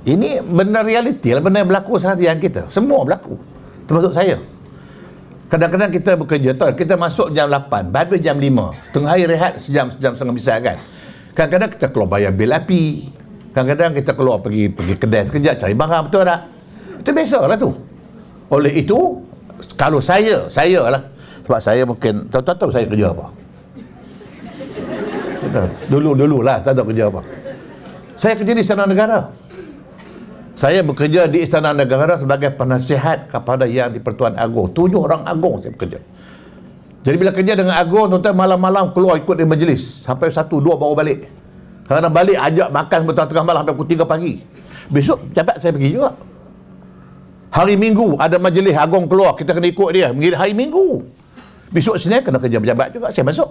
Ini benar realiti lah, benda yang berlaku seharian kita. Semua berlaku. Termasuk saya. Kadang-kadang kita bekerja, tahu, kita masuk jam 8, baru jam 5. Tengah hari rehat sejam, sejam setengah misal kan. Kadang-kadang kita keluar bayar bil api. Kadang-kadang kita keluar pergi pergi kedai sekejap cari barang, betul tak? Itu biasa lah tu. Oleh itu, kalau saya, saya lah. Sebab saya mungkin, tahu-tahu tahu saya kerja apa. Dulu-dulu lah, tak tahu kerja apa. Saya kerja di sana negara. Saya bekerja di Istana Negara sebagai penasihat kepada Yang di-Pertuan Agong. Tujuh orang Agong saya bekerja. Jadi bila kerja dengan Agong, tuan-tuan malam-malam keluar ikut di majlis. Sampai satu, dua baru balik. Kerana balik ajak makan sebetulnya tengah malam sampai pukul tiga pagi. Besok cepat saya pergi juga. Hari Minggu ada majlis Agong keluar, kita kena ikut dia. Mengirik hari Minggu. Besok sini kena kerja berjabat juga, saya masuk.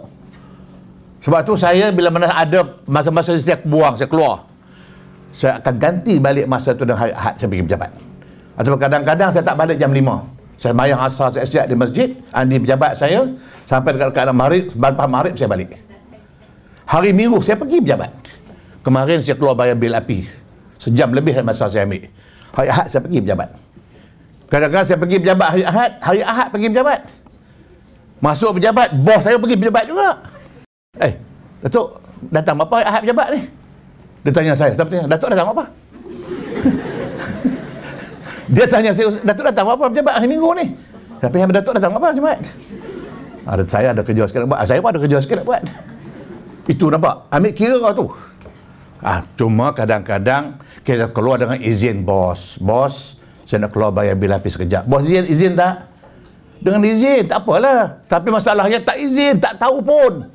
Sebab tu saya bila mana ada masa-masa saya buang, saya keluar saya akan ganti balik masa tu dengan hari ahad saya pergi pejabat atau kadang-kadang saya tak balik jam 5 saya bayang asal saya sejak di masjid di pejabat saya sampai dekat dekat maghrib sebab maghrib saya balik hari minggu saya pergi pejabat kemarin saya keluar bayar bil api sejam lebih masa saya ambil hari ahad saya pergi pejabat kadang-kadang saya pergi pejabat hari ahad hari ahad pergi pejabat masuk pejabat bos saya pergi pejabat juga eh Datuk datang berapa hari ahad pejabat ni dia tanya saya, datuk tanya? Datuk datang apa? dia tanya saya, Datuk datang apa pejabat hari minggu ni? Tapi yang Datuk datang apa pejabat? Ada saya ada kerja sikit nak buat. Ah, saya pun ada kerja sikit buat. Itu nampak. Ambil kira kau tu. Ah, cuma kadang-kadang kita keluar dengan izin bos. Bos, saya nak keluar bayar bil habis kerja. Bos izin, izin tak? Dengan izin, tak apalah. Tapi masalahnya tak izin, tak tahu pun.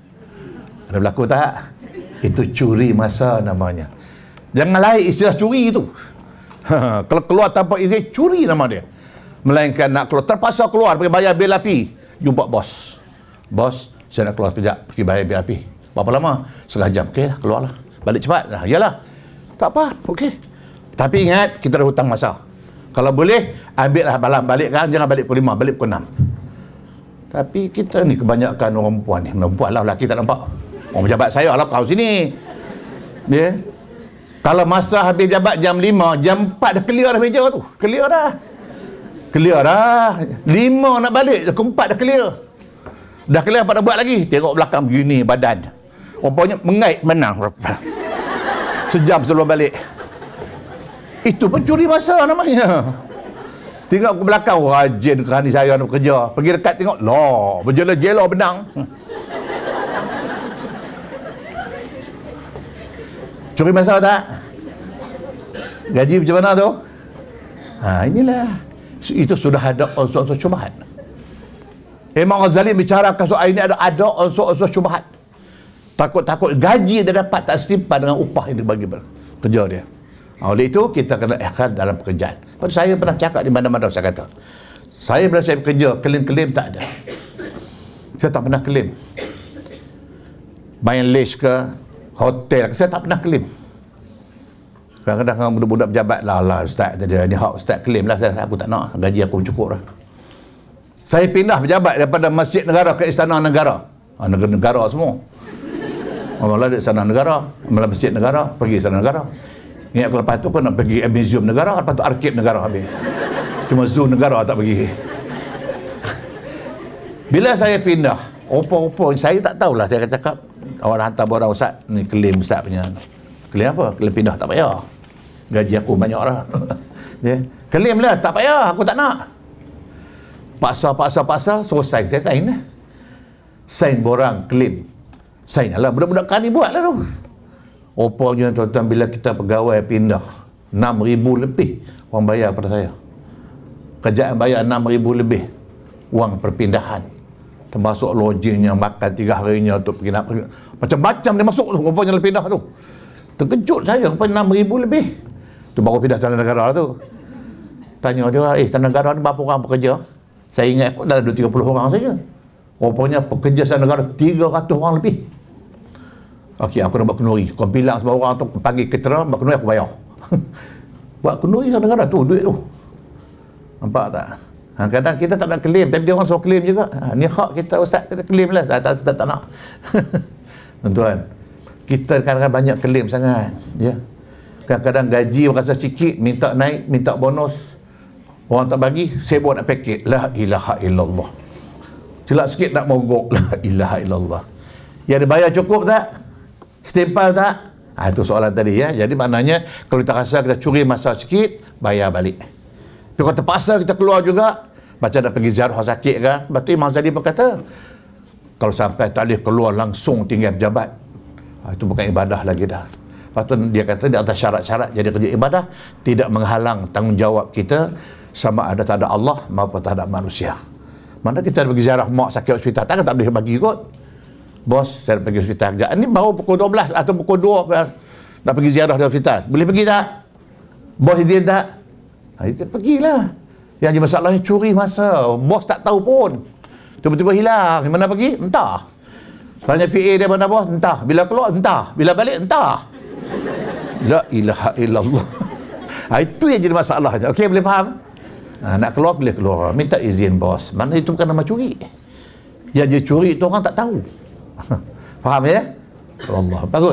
Ada berlaku tak? itu curi masa namanya jangan lain istilah curi itu ha, kalau keluar tanpa izin curi nama dia melainkan nak keluar terpaksa keluar pergi bayar bil api jumpa bos bos saya nak keluar sekejap pergi bayar bil api berapa lama? setengah jam ok lah keluar lah balik cepat lah iyalah tak apa ok tapi ingat kita ada hutang masa kalau boleh ambil lah balam balik kan jangan balik pukul lima balik pukul enam. tapi kita ni kebanyakan orang perempuan ni perempuan lah lelaki tak nampak Oh, pejabat saya lah kau sini. Ya. Yeah. Kalau masa habis jabat jam 5, jam 4 dah clear dah meja tu. Clear dah. Clear dah. 5 nak balik, jam 4 dah clear. Dah clear apa nak buat lagi? Tengok belakang begini badan. Rupanya mengait menang. Sejam sebelum balik. Itu pencuri masa namanya. Tengok ke belakang, rajin kerani saya nak kerja. Pergi dekat tengok, lah, berjela-jela benang. curi masa tak? gaji macam mana tu? ha inilah itu sudah ada unsur-unsur cubahan Imam Ghazali bicara kasut air ini ada ada unsur-unsur cubahan takut-takut gaji dia dapat tak setimpal dengan upah yang bagi kerja dia ha, oleh itu kita kena ikhlas dalam pekerjaan Pada saya pernah cakap di mana-mana saya kata saya pernah saya bekerja klaim-klaim tak ada saya tak pernah klaim main lish ke hotel saya tak pernah claim kadang-kadang dengan budak-budak pejabat lah lah ustaz tadi ini. hak ustaz claim lah saya, aku tak nak gaji aku cukup lah saya pindah pejabat daripada masjid negara ke istana negara ha, ah, negara, negara semua orang di istana negara malam masjid negara pergi istana negara ingat aku lepas tu aku nak pergi museum negara lepas tu arkib negara habis cuma zoo negara tak pergi bila saya pindah rupa-rupa saya tak tahulah saya akan cakap orang hantar borang ustaz ni claim ustaz punya claim apa claim pindah tak payah gaji aku banyak orang ya yeah. claim lah tak payah aku tak nak paksa paksa paksa so sign saya sign lah sign borang claim sign lah budak-budak kani buat lah tu rupanya tuan-tuan bila kita pegawai pindah ribu lebih orang bayar pada saya kerjaan bayar ribu lebih wang perpindahan termasuk lojinya makan tiga harinya untuk pergi nak macam-macam dia masuk tu Rupanya dalam pindah tu Terkejut saya Rupanya ribu lebih Tu baru pindah tanah negara lah tu Tanya dia Eh tanah negara ni berapa orang pekerja Saya ingat kot dalam 2-30 orang saja Rupanya pekerja tanah negara 300 orang lebih Okey aku nak buat kenuri Kau bilang sebab orang tu Panggil ketera Buat kenuri aku bayar Buat kenuri tanah negara tu Duit tu Nampak tak? Ha, kadang kita tak nak claim tapi dia orang suruh claim juga ha, ni hak kita ustaz kita claim lah tak, tak, tak, tak nak tuan-tuan kita kadang-kadang banyak kelim sangat ya kadang-kadang gaji rasa sikit minta naik minta bonus orang tak bagi sibuk nak paket la ilaha illallah celak sikit nak mogok la ilaha illallah yang dia bayar cukup tak stempel tak ha, itu soalan tadi ya jadi maknanya kalau kita rasa kita curi masa sikit bayar balik tapi kalau terpaksa kita keluar juga macam nak pergi ziarah sakit kan berarti Imam Zadi berkata kalau sampai tak boleh keluar langsung tinggal pejabat ah, itu bukan ibadah lagi dah lepas tu dia kata di atas syarat-syarat jadi kerja ibadah tidak menghalang tanggungjawab kita sama ada tak ada Allah maupun tak ada manusia mana kita pergi ziarah mak sakit hospital takkan tak boleh bagi kot bos saya pergi hospital kejap ni baru pukul 12 atau pukul 2 nak pergi ziarah di hospital boleh pergi tak? bos izin tak? Ha, pergilah yang jadi masalahnya curi masa bos tak tahu pun Tiba-tiba hilang. Mana pergi? Entah. Tanya PA dia mana bos? Entah. Bila keluar? Entah. Bila balik? Entah. La ilaha illallah. ha, itu yang jadi masalahnya. Okey, boleh faham? Ha, nak keluar, boleh keluar. Minta izin bos. Mana itu bukan nama curi. Yang dia curi itu orang tak tahu. faham ya? Allah. Bagus.